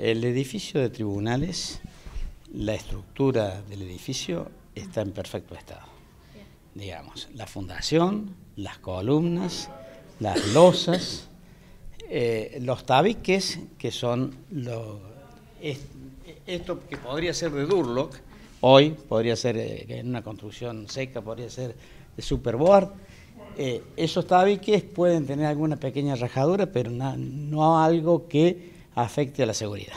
El edificio de tribunales, la estructura del edificio está en perfecto estado. Digamos, la fundación, las columnas, las losas, eh, los tabiques, que son lo, esto que podría ser de Durlock, hoy podría ser eh, en una construcción seca, podría ser de superboard. Eh, esos tabiques pueden tener alguna pequeña rajadura, pero no algo que afecte a la seguridad.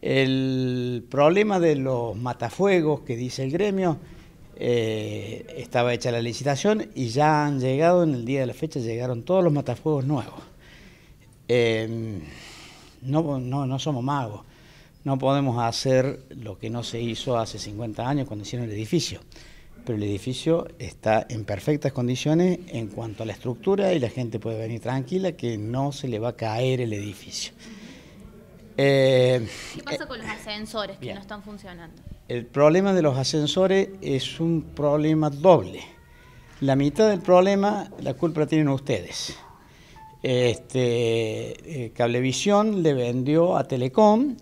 El problema de los matafuegos que dice el gremio, eh, estaba hecha la licitación y ya han llegado, en el día de la fecha llegaron todos los matafuegos nuevos. Em, no, no somos magos, no podemos hacer lo que no se hizo hace 50 años cuando hicieron el edificio pero el edificio está en perfectas condiciones en cuanto a la estructura y la gente puede venir tranquila que no se le va a caer el edificio. Eh, ¿Qué pasa eh, con los ascensores que no están funcionando? El problema de los ascensores es un problema doble. La mitad del problema la culpa tienen ustedes. Este, eh, Cablevisión le vendió a Telecom,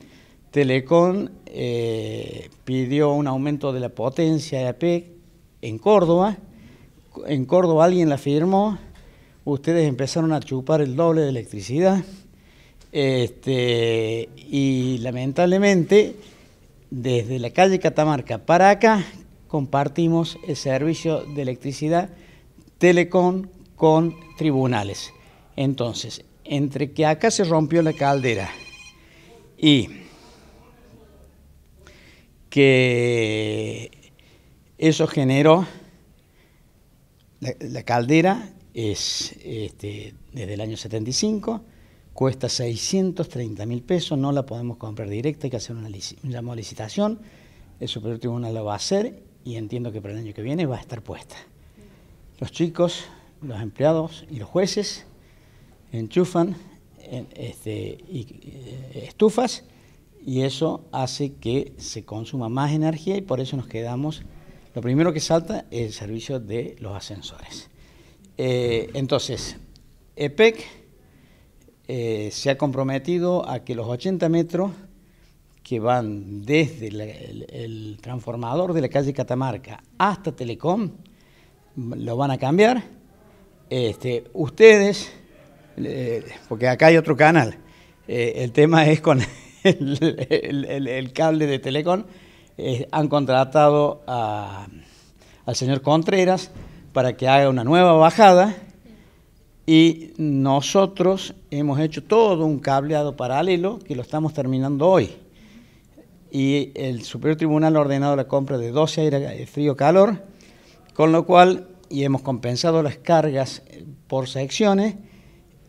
Telecom pidió un aumento de la potencia de AP e en Córdoba, en Córdoba alguien la firmó, ustedes empezaron a chupar el doble de electricidad, este, y lamentablemente, desde la calle Catamarca para acá, compartimos el servicio de electricidad Telecom con tribunales. Entonces, entre que acá se rompió la caldera y que eso generó la, caldera es este, desde el año 75 cuesta 630 mil pesos, no la podemos comprar directa, hay que hacer una llamada licitación, el Superior Tribunal lo va a hacer y entiendo que para el año que viene va a estar puesta. Los chicos, los empleados y los jueces enchufan este, eh, estufas y eso hace que se consuma más energía y por eso nos quedamos, lo primero que salta es el servicio de los ascensores. Eh, entonces, EPEC eh, se ha comprometido a que los 80 metros que van desde el, transformador de la calle Catamarca hasta Telecom, mm, lo van a cambiar. Este, ustedes, eh, porque acá hay otro canal, eh, el tema es con el, cable de Telecom, han contratado al señor Contreras para que haga una nueva bajada y nosotros hemos hecho todo un cableado paralelo que lo estamos terminando hoy. Y el Superior Tribunal ha ordenado la compra de 12 aire frío-calor, con lo cual, y hemos compensado las cargas eh, por secciones,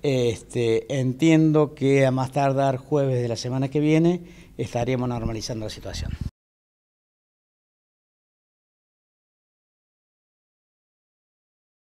este, entiendo que a más tardar jueves de la semana que viene estaríamos normalizando la situación.